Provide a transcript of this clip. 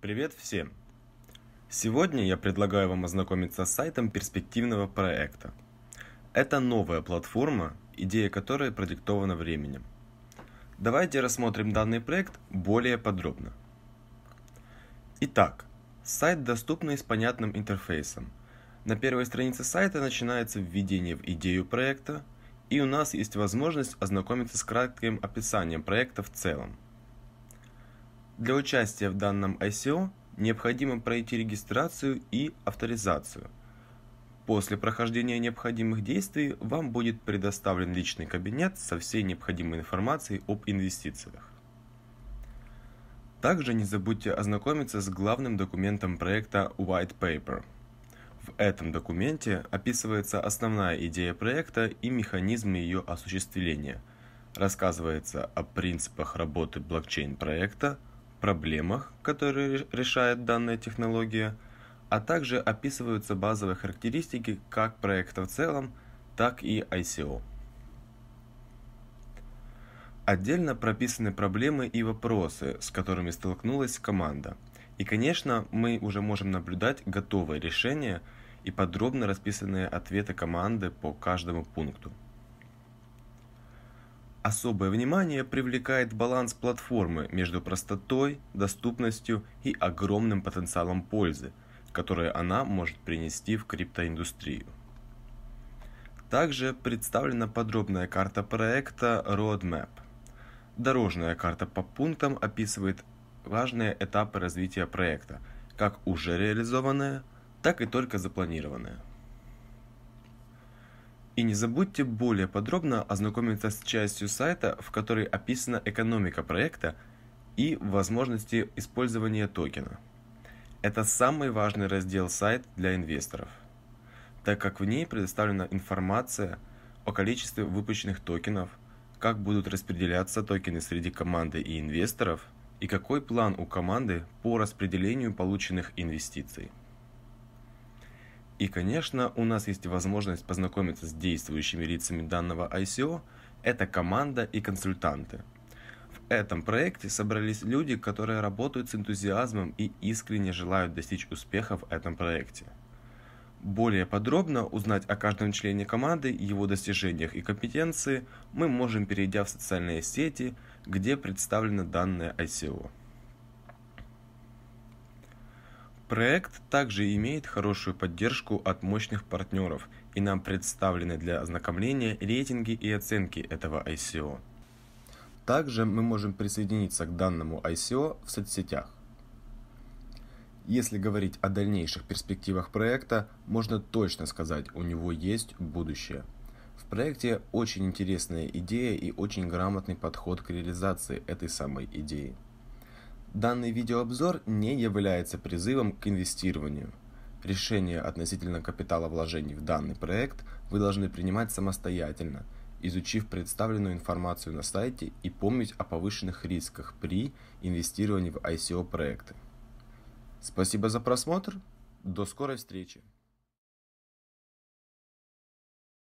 Привет всем! Сегодня я предлагаю вам ознакомиться с сайтом перспективного проекта. Это новая платформа, идея которой продиктована временем. Давайте рассмотрим данный проект более подробно. Итак, сайт доступный с понятным интерфейсом. На первой странице сайта начинается введение в идею проекта, и у нас есть возможность ознакомиться с кратким описанием проекта в целом – для участия в данном ICO необходимо пройти регистрацию и авторизацию. После прохождения необходимых действий вам будет предоставлен личный кабинет со всей необходимой информацией об инвестициях. Также не забудьте ознакомиться с главным документом проекта White Paper. В этом документе описывается основная идея проекта и механизмы ее осуществления. Рассказывается о принципах работы блокчейн-проекта – проблемах, которые решает данная технология, а также описываются базовые характеристики как проекта в целом, так и ICO. Отдельно прописаны проблемы и вопросы, с которыми столкнулась команда. И, конечно, мы уже можем наблюдать готовые решения и подробно расписанные ответы команды по каждому пункту. Особое внимание привлекает баланс платформы между простотой, доступностью и огромным потенциалом пользы, которое она может принести в криптоиндустрию. Также представлена подробная карта проекта Roadmap. Дорожная карта по пунктам описывает важные этапы развития проекта, как уже реализованные, так и только запланированные. И не забудьте более подробно ознакомиться с частью сайта, в которой описана экономика проекта и возможности использования токена. Это самый важный раздел сайта для инвесторов, так как в ней предоставлена информация о количестве выпущенных токенов, как будут распределяться токены среди команды и инвесторов, и какой план у команды по распределению полученных инвестиций. И, конечно, у нас есть возможность познакомиться с действующими лицами данного ICO. Это команда и консультанты. В этом проекте собрались люди, которые работают с энтузиазмом и искренне желают достичь успеха в этом проекте. Более подробно узнать о каждом члене команды, его достижениях и компетенции мы можем, перейдя в социальные сети, где представлено данное ICO. Проект также имеет хорошую поддержку от мощных партнеров, и нам представлены для ознакомления рейтинги и оценки этого ICO. Также мы можем присоединиться к данному ICO в соцсетях. Если говорить о дальнейших перспективах проекта, можно точно сказать, у него есть будущее. В проекте очень интересная идея и очень грамотный подход к реализации этой самой идеи. Данный видеообзор не является призывом к инвестированию. Решение относительно капитала вложений в данный проект вы должны принимать самостоятельно, изучив представленную информацию на сайте и помнить о повышенных рисках при инвестировании в ICO проекты. Спасибо за просмотр. До скорой встречи.